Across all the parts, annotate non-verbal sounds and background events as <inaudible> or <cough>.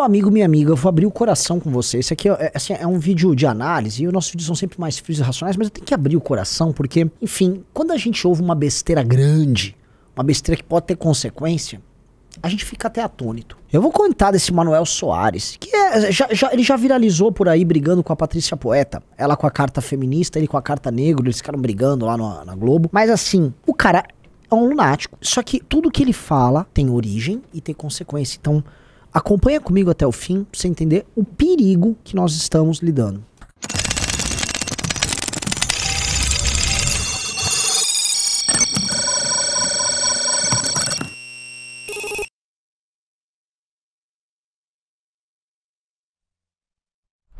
Meu amigo, minha amiga, eu vou abrir o coração com você. Esse aqui é, é, assim, é um vídeo de análise e os nossos vídeos são sempre mais frios e racionais, mas eu tenho que abrir o coração porque, enfim, quando a gente ouve uma besteira grande, uma besteira que pode ter consequência, a gente fica até atônito. Eu vou contar desse Manuel Soares, que é, já, já, ele já viralizou por aí brigando com a Patrícia Poeta. Ela com a carta feminista, ele com a carta negro, eles ficaram brigando lá no, na Globo. Mas assim, o cara é um lunático. Só que tudo que ele fala tem origem e tem consequência. Então, Acompanha comigo até o fim para você entender o perigo que nós estamos lidando.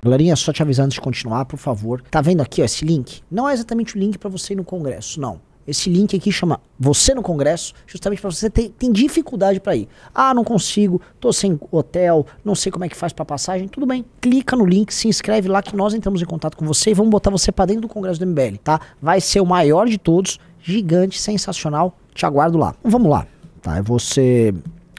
Galerinha, só te avisando de continuar, por favor. Tá vendo aqui ó, esse link? Não é exatamente o link para você ir no congresso, não. Esse link aqui chama Você no Congresso, justamente para você ter, tem dificuldade para ir. Ah, não consigo, tô sem hotel, não sei como é que faz para passagem. Tudo bem, clica no link, se inscreve lá que nós entramos em contato com você e vamos botar você para dentro do Congresso do MBL, tá? Vai ser o maior de todos, gigante, sensacional. Te aguardo lá. Então, vamos lá, tá? Eu vou ser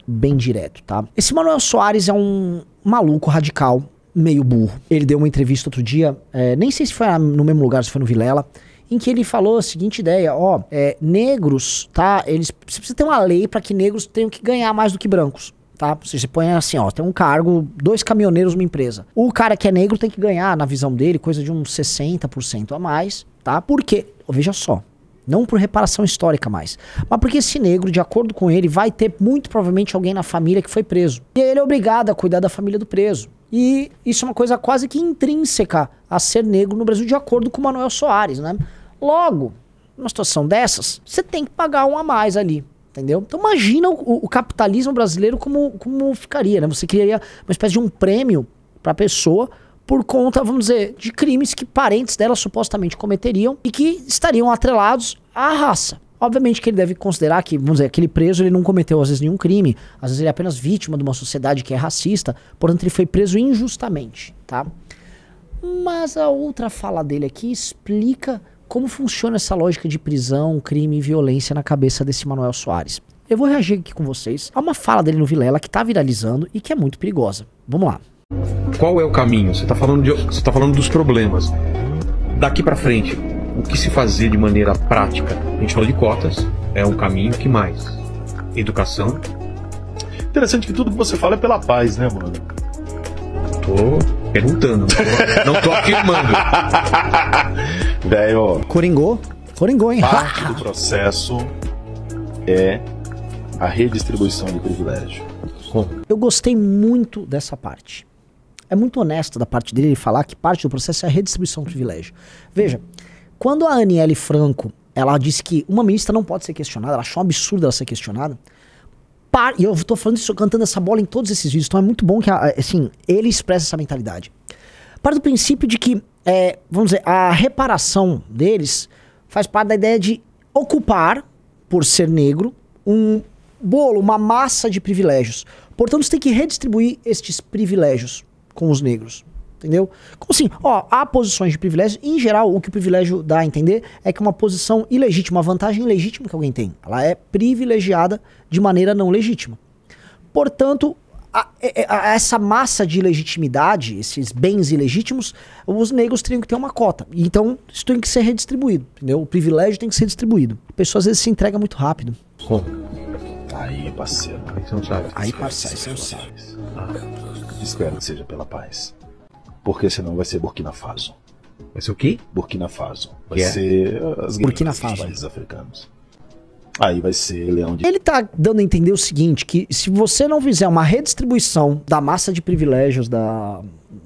bem direto, tá? Esse Manuel Soares é um maluco radical, meio burro. Ele deu uma entrevista outro dia, é, nem sei se foi no mesmo lugar, se foi no Vilela em que ele falou a seguinte ideia, ó, é, negros, tá? Eles você precisa ter uma lei para que negros tenham que ganhar mais do que brancos. Tá? Você, põe assim, ó, tem um cargo, dois caminhoneiros numa empresa. O cara que é negro tem que ganhar, na visão dele, coisa de uns 60% a mais, tá? Porque, veja só, não por reparação histórica mais, mas porque esse negro, de acordo com ele, vai ter muito provavelmente alguém na família que foi preso. E ele é obrigado a cuidar da família do preso. E isso é uma coisa quase que intrínseca a ser negro no Brasil, de acordo com Manuel Soares, né? Logo, numa situação dessas, você tem que pagar um a mais ali. Entendeu? Então imagina o, o capitalismo brasileiro como, como ficaria, né? Você criaria uma espécie de um prêmio para a pessoa por conta, vamos dizer, de crimes que parentes dela supostamente cometeriam e que estariam atrelados à raça. Obviamente que ele deve considerar que, vamos dizer, aquele preso ele não cometeu às vezes nenhum crime, às vezes ele é apenas vítima de uma sociedade que é racista, portanto ele foi preso injustamente, tá? Mas a outra fala dele aqui explica como funciona essa lógica de prisão, crime e violência na cabeça desse Manuel Soares. Eu vou reagir aqui com vocês a uma fala dele no Vilela que está viralizando e que é muito perigosa. Vamos lá. Qual é o caminho? Você está falando, de, você tá falando dos problemas. Daqui para frente, o que se fazer de maneira prática? A gente falou de cotas, é um caminho que mais? Educação. Interessante que tudo que você fala é pela paz, né, mano? Tô Perguntando. Não tô afirmando. Velho. Coringou? Coringou, hein? Parte do <laughs> processo é a redistribuição de privilégio. Eu gostei muito dessa parte. É muito honesto da parte dele falar que parte do processo é a redistribuição de privilégio. Veja, quando a Aniele Franco ela disse que uma ministra não pode ser questionada, ela achou um absurdo ela ser questionada par... E eu tô falando isso, cantando essa bola em todos esses vídeos. Então é muito bom que, é, assim, ele expressa essa mentalidade. Parte do princípio de que, é, vamos dizer, a reparação deles faz parte da ideia de ocupar, por ser negro, um bolo, uma massa de privilégios. Portanto, você tem que redistribuir estes privilégios com os negros. Entendeu? Como assim? Ó, há posições de privilégio. Em geral, o que o privilégio dá a entender é que uma posição ilegítima, uma vantagem ilegítima que alguém tem, ela é privilegiada de maneira não legítima. Portanto, a, a, é, é, a essa massa de legitimidade, esses bens ilegítimos, os negros teriam que ter uma cota. Então, isso tem que ser redistribuído, entendeu? O privilégio tem que ser distribuído. A pessoa às vezes se entrega muito rápido. Aí, parceiro. Aí você não sabe. Aí, parceiro, você não sabe. Ah, espero que é, seja pela paz porque senão vai ser Burkina Faso. Vai ser o quê? Burkina Faso. Vai é? ser as Burkina Faso. países africanos. Aí vai ser leão de... Ele tá dando a entender o seguinte, que se você não fizer uma redistribuição da massa de privilégios da,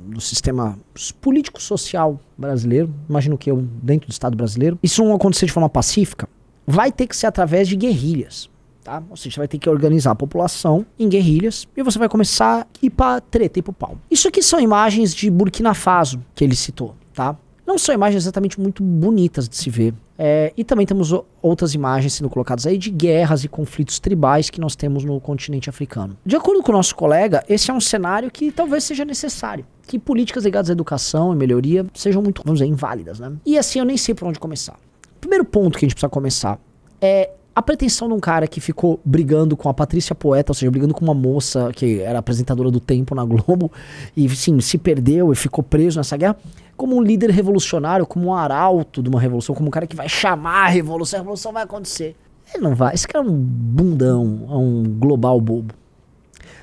do sistema político-social brasileiro, imagino que eu dentro do Estado brasileiro, isso não acontecer de forma pacífica, vai ter que ser através de guerrilhas tá? Ou seja, você vai ter que organizar a população em guerrilhas e você vai começar a ir para treta, e para pau. Isso aqui são imagens de Burkina Faso que ele citou, tá? Não são imagens exatamente muito bonitas de se ver. É, e também temos outras imagens sendo colocadas aí de guerras e conflitos tribais que nós temos no continente africano. De acordo com o nosso colega, esse é um cenário que talvez seja necessário. Que políticas ligadas à educação e melhoria sejam muito, vamos dizer, inválidas, né? E assim eu nem sei por onde começar. O primeiro ponto que a gente precisa começar é a pretensão de um cara que ficou brigando com a Patrícia Poeta, ou seja, brigando com uma moça que era apresentadora do Tempo na Globo, e sim, se perdeu e ficou preso nessa guerra, como um líder revolucionário, como um arauto de uma revolução, como um cara que vai chamar a revolução, a revolução vai acontecer. Ele não vai, esse cara é um bundão, é um global bobo.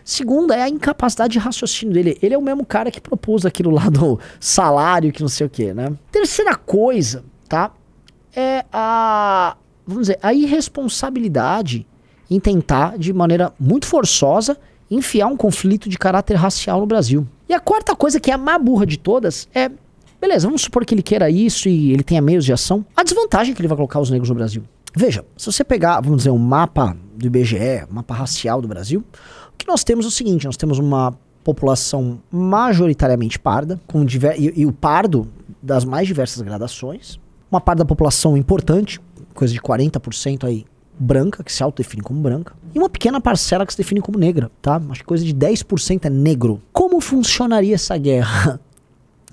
Segunda é a incapacidade de raciocínio dele. Ele é o mesmo cara que propôs aquilo lá do salário, que não sei o quê, né? Terceira coisa, tá? É a vamos dizer, a irresponsabilidade em tentar, de maneira muito forçosa, enfiar um conflito de caráter racial no Brasil. E a quarta coisa, que é a má burra de todas, é. Beleza, vamos supor que ele queira isso e ele tenha meios de ação. A desvantagem é que ele vai colocar os negros no Brasil. Veja, se você pegar, vamos dizer, um mapa do IBGE, mapa racial do Brasil, o que nós temos é o seguinte: nós temos uma população majoritariamente parda, com diver... e, e o pardo das mais diversas gradações, uma parte da população importante, coisa de 40% aí branca, que se autodefine como branca, e uma pequena parcela que se define como negra, tá? Acho que coisa de 10% é negro. Como funcionaria essa guerra? <laughs>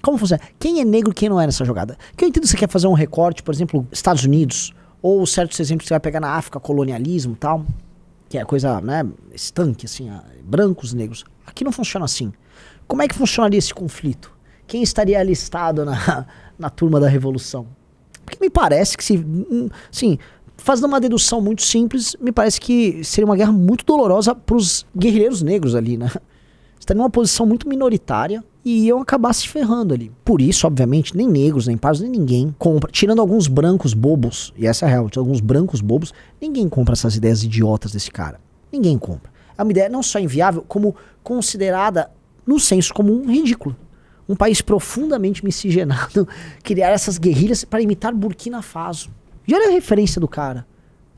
Como funciona? Quem é negro e quem não é nessa jogada? Que eu entendo que você quer fazer um recorte, por exemplo, Estados Unidos, ou certos exemplos que você vai pegar na África, colonialismo e tal, que é coisa, né, estanque, assim, brancos, negros. Aqui não funciona assim. Como é que funcionaria esse conflito? Quem estaria alistado na, <laughs> na turma da revolução? Porque me parece que se. Hum, sim, fazendo uma dedução muito simples, me parece que seria uma guerra muito dolorosa para os guerrilheiros negros ali, né? Estaria tá numa posição muito minoritária e iam acabar se ferrando ali. Por isso, obviamente, nem negros, nem pardos, nem ninguém compra. Tirando alguns brancos bobos, e essa é a real, alguns brancos bobos, ninguém compra essas ideias idiotas desse cara. Ninguém compra. É uma ideia não só inviável, como considerada, no senso comum, ridícula um país profundamente miscigenado, <laughs> criar essas guerrilhas para imitar Burkina Faso. E olha a referência do cara.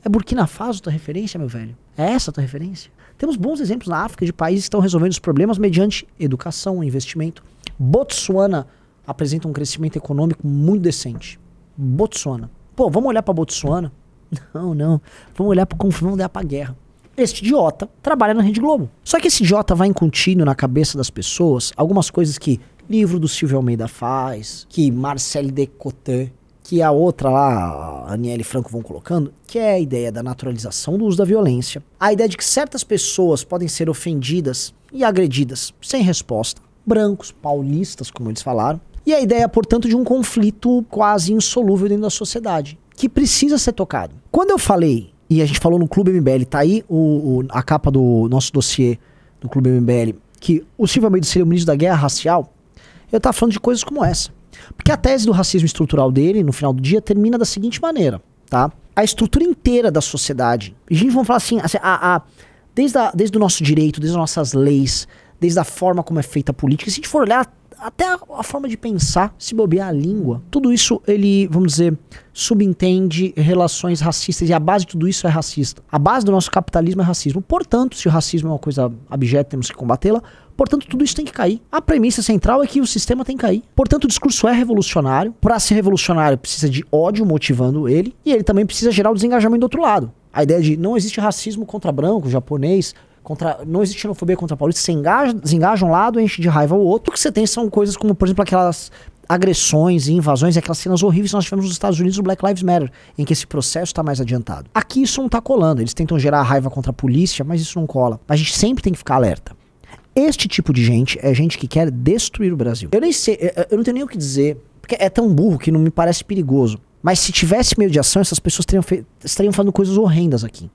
É Burkina Faso tua referência, meu velho? É essa tua referência? Temos bons exemplos na África de países que estão resolvendo os problemas mediante educação, investimento. Botsuana apresenta um crescimento econômico muito decente. Botsuana. Pô, vamos olhar para Botsuana? <laughs> Não, não. Vamos olhar para vamos olhar para guerra. Este idiota trabalha na Rede Globo. Só que esse idiota vai incutindo na cabeça das pessoas algumas coisas que livro do Silvio Almeida faz, que Marcel Decotin, que a outra lá, a Aniele Franco vão colocando, que é a ideia da naturalização do uso da violência, a ideia de que certas pessoas podem ser ofendidas e agredidas sem resposta, brancos, paulistas, como eles falaram, e a ideia, portanto, de um conflito quase insolúvel dentro da sociedade, que precisa ser tocado. Quando eu falei, e a gente falou no Clube MBL, tá aí o, o, a capa do nosso dossiê do Clube MBL, que o Silvio Almeida seria o ministro da Guerra Racial, eu estava falando de coisas como essa. Porque a tese do racismo estrutural dele, no final do dia, termina da seguinte maneira, tá? A estrutura inteira da sociedade. A gente vai falar assim, assim a, a, desde, a, desde o nosso direito, desde as nossas leis, desde a forma como é feita a política, se a gente for olhar até a, a, forma de pensar, se bobear a língua, tudo isso ele, vamos dizer, subentende relações racistas e a base de tudo isso é racista. A base do nosso capitalismo é racismo. Portanto, se o racismo é uma coisa abjeta, temos que combatê-la. Portanto, tudo isso tem que cair. A premissa central é que o sistema tem que cair. Portanto, o discurso é revolucionário. Para ser revolucionário, precisa de ódio motivando ele e ele também precisa gerar o desengajamento do outro lado. A ideia de não existe racismo contra branco, japonês, Contra, não existe xenofobia contra paulistas. Você engaja, um lado, enche de raiva o outro. O que você tem são coisas como, por exemplo, aquelas agressões e invasões, aquelas cenas horríveis que nós tivemos nos Estados Unidos no Black Lives Matter, em que esse processo está mais adiantado. Aqui isso não está colando. Eles tentam gerar raiva contra a polícia, mas isso não cola. A gente sempre tem que ficar alerta. Este tipo de gente é gente que quer destruir o Brasil. Eu nem sei, eu não tenho nem o que dizer, porque é tão burro que não me parece perigoso. Mas se tivesse meio de ação, essas pessoas teriam estariam falando coisas horrendas aqui.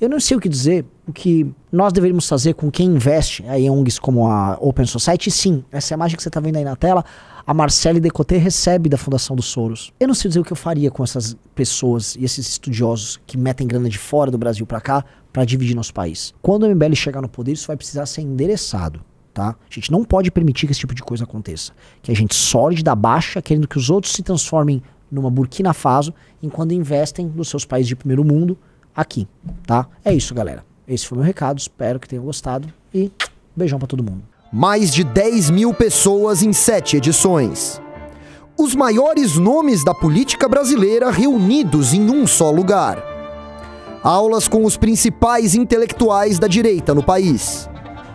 Eu não sei o que dizer, o que nós deveríamos fazer com quem investe em ONGs como a Open Society? Sim, essa é imagem que você está vendo aí na tela, a Marcele Decoté recebe da Fundação dos Soros. Eu não sei dizer o que eu faria com essas pessoas e esses estudiosos que metem grana de fora do Brasil para cá para dividir nosso país. Quando o MBL chegar no poder, isso vai precisar ser endereçado. Tá? A gente não pode permitir que esse tipo de coisa aconteça. Que a gente sorde da baixa, querendo que os outros se transformem numa Burkina Faso, enquanto investem nos seus países de primeiro mundo aqui, tá? É isso, galera. Esse foi meu recado, espero que tenham gostado e beijão para todo mundo. Mais de 10 mil pessoas em sete edições. Os maiores nomes da política brasileira reunidos em um só lugar. Aulas com os principais intelectuais da direita no país.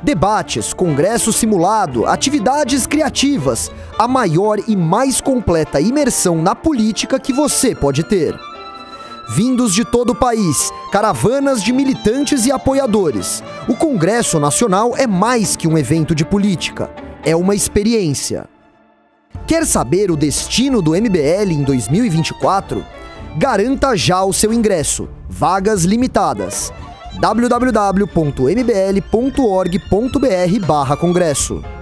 Debates, congresso simulado, atividades criativas, a maior e mais completa imersão na política que você pode ter vindos de todo o país, caravanas de militantes e apoiadores. O Congresso Nacional é mais que um evento de política, é uma experiência. Quer saber o destino do MBL em 2024? Garanta já o seu ingresso, vagas limitadas. www.mbl.org.br/congresso